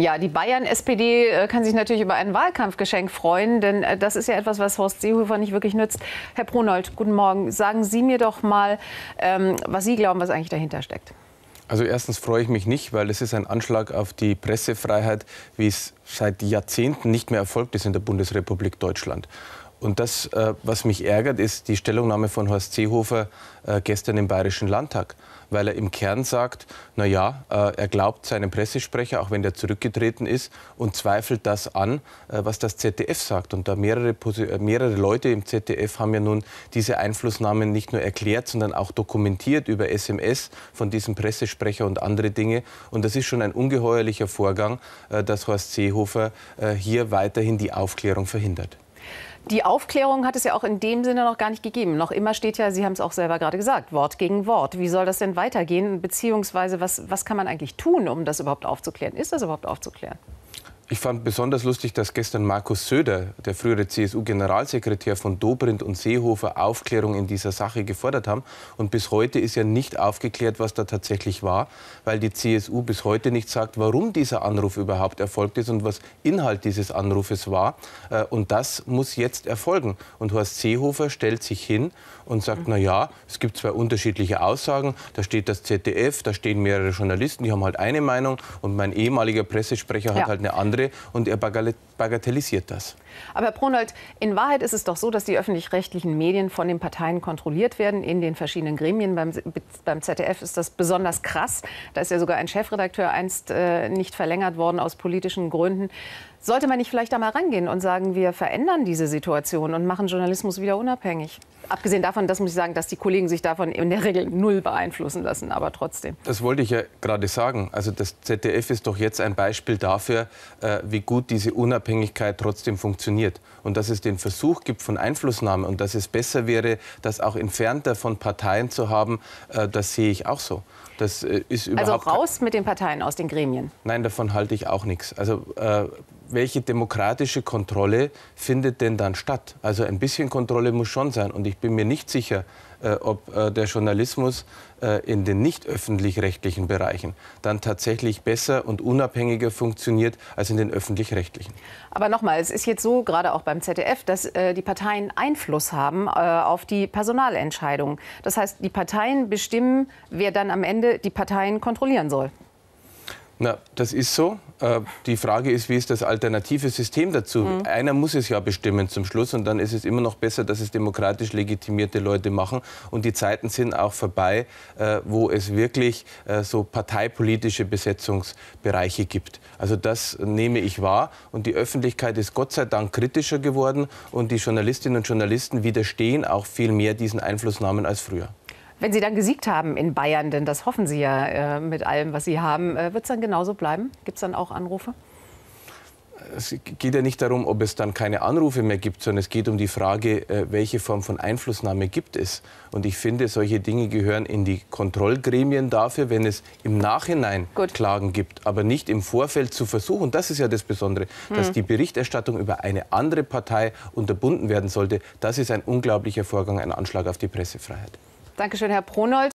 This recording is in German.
Ja, die Bayern-SPD äh, kann sich natürlich über ein Wahlkampfgeschenk freuen, denn äh, das ist ja etwas, was Horst Seehofer nicht wirklich nützt. Herr Pronold, guten Morgen. Sagen Sie mir doch mal, ähm, was Sie glauben, was eigentlich dahinter steckt. Also erstens freue ich mich nicht, weil es ist ein Anschlag auf die Pressefreiheit, wie es seit Jahrzehnten nicht mehr erfolgt ist in der Bundesrepublik Deutschland. Und das, äh, was mich ärgert, ist die Stellungnahme von Horst Seehofer äh, gestern im Bayerischen Landtag, weil er im Kern sagt, na ja, äh, er glaubt seinem Pressesprecher, auch wenn der zurückgetreten ist, und zweifelt das an, was das ZDF sagt. Und da mehrere, mehrere Leute im ZDF haben ja nun diese Einflussnahmen nicht nur erklärt, sondern auch dokumentiert über SMS von diesem Pressesprecher und andere Dinge. Und das ist schon ein ungeheuerlicher Vorgang, dass Horst Seehofer hier weiterhin die Aufklärung verhindert. Die Aufklärung hat es ja auch in dem Sinne noch gar nicht gegeben. Noch immer steht ja, Sie haben es auch selber gerade gesagt, Wort gegen Wort. Wie soll das denn weitergehen? Beziehungsweise, was, was kann man eigentlich tun, um das überhaupt aufzuklären? Ist das überhaupt aufzuklären? Ich fand besonders lustig, dass gestern Markus Söder, der frühere CSU-Generalsekretär von Dobrindt und Seehofer, Aufklärung in dieser Sache gefordert haben. Und bis heute ist ja nicht aufgeklärt, was da tatsächlich war, weil die CSU bis heute nicht sagt, warum dieser Anruf überhaupt erfolgt ist und was Inhalt dieses Anrufes war. Äh, und das muss jetzt erfolgen. Und Horst Seehofer stellt sich hin und sagt, mhm. na ja, es gibt zwei unterschiedliche Aussagen. Da steht das ZDF, da stehen mehrere Journalisten, die haben halt eine Meinung. Und mein ehemaliger Pressesprecher ja. hat halt eine andere andere und er bagatellisiert das. Aber Herr Pronold, in Wahrheit ist es doch so, dass die öffentlich-rechtlichen Medien von den Parteien kontrolliert werden, in den verschiedenen Gremien. Beim, beim ZDF ist das besonders krass. Da ist ja sogar ein Chefredakteur einst äh, nicht verlängert worden aus politischen Gründen. Sollte man nicht vielleicht da mal rangehen und sagen, wir verändern diese Situation und machen Journalismus wieder unabhängig? Abgesehen davon, das muss ich sagen, dass die Kollegen sich davon in der Regel null beeinflussen lassen, aber trotzdem. Das wollte ich ja gerade sagen. Also das ZDF ist doch jetzt ein Beispiel dafür, äh, wie gut diese Unabhängigkeit trotzdem funktioniert. Und dass es den Versuch gibt von Einflussnahme und dass es besser wäre, das auch entfernter von Parteien zu haben, äh, das sehe ich auch so. Das äh, ist also überhaupt also raus mit den Parteien aus den Gremien? Nein, davon halte ich auch nichts. Also welche demokratische Kontrolle findet denn dann statt? Also ein bisschen Kontrolle muss schon sein. Und ich bin mir nicht sicher, äh, ob äh, der Journalismus äh, in den nicht öffentlich-rechtlichen Bereichen dann tatsächlich besser und unabhängiger funktioniert als in den öffentlich-rechtlichen. Aber nochmal, es ist jetzt so, gerade auch beim ZDF, dass äh, die Parteien Einfluss haben äh, auf die Personalentscheidungen. Das heißt, die Parteien bestimmen, wer dann am Ende die Parteien kontrollieren soll. Na, das ist so. Äh, die Frage ist, wie ist das alternative System dazu? Mhm. Einer muss es ja bestimmen zum Schluss und dann ist es immer noch besser, dass es demokratisch legitimierte Leute machen. Und die Zeiten sind auch vorbei, äh, wo es wirklich äh, so parteipolitische Besetzungsbereiche gibt. Also das nehme ich wahr und die Öffentlichkeit ist Gott sei Dank kritischer geworden und die Journalistinnen und Journalisten widerstehen auch viel mehr diesen Einflussnahmen als früher. Wenn Sie dann gesiegt haben in Bayern, denn das hoffen Sie ja äh, mit allem, was Sie haben, äh, wird es dann genauso bleiben? Gibt es dann auch Anrufe? Es geht ja nicht darum, ob es dann keine Anrufe mehr gibt, sondern es geht um die Frage, äh, welche Form von Einflussnahme gibt es. Und ich finde, solche Dinge gehören in die Kontrollgremien dafür, wenn es im Nachhinein Gut. Klagen gibt, aber nicht im Vorfeld zu versuchen. Das ist ja das Besondere, hm. dass die Berichterstattung über eine andere Partei unterbunden werden sollte. Das ist ein unglaublicher Vorgang, ein Anschlag auf die Pressefreiheit. Dankeschön, Herr Pronold.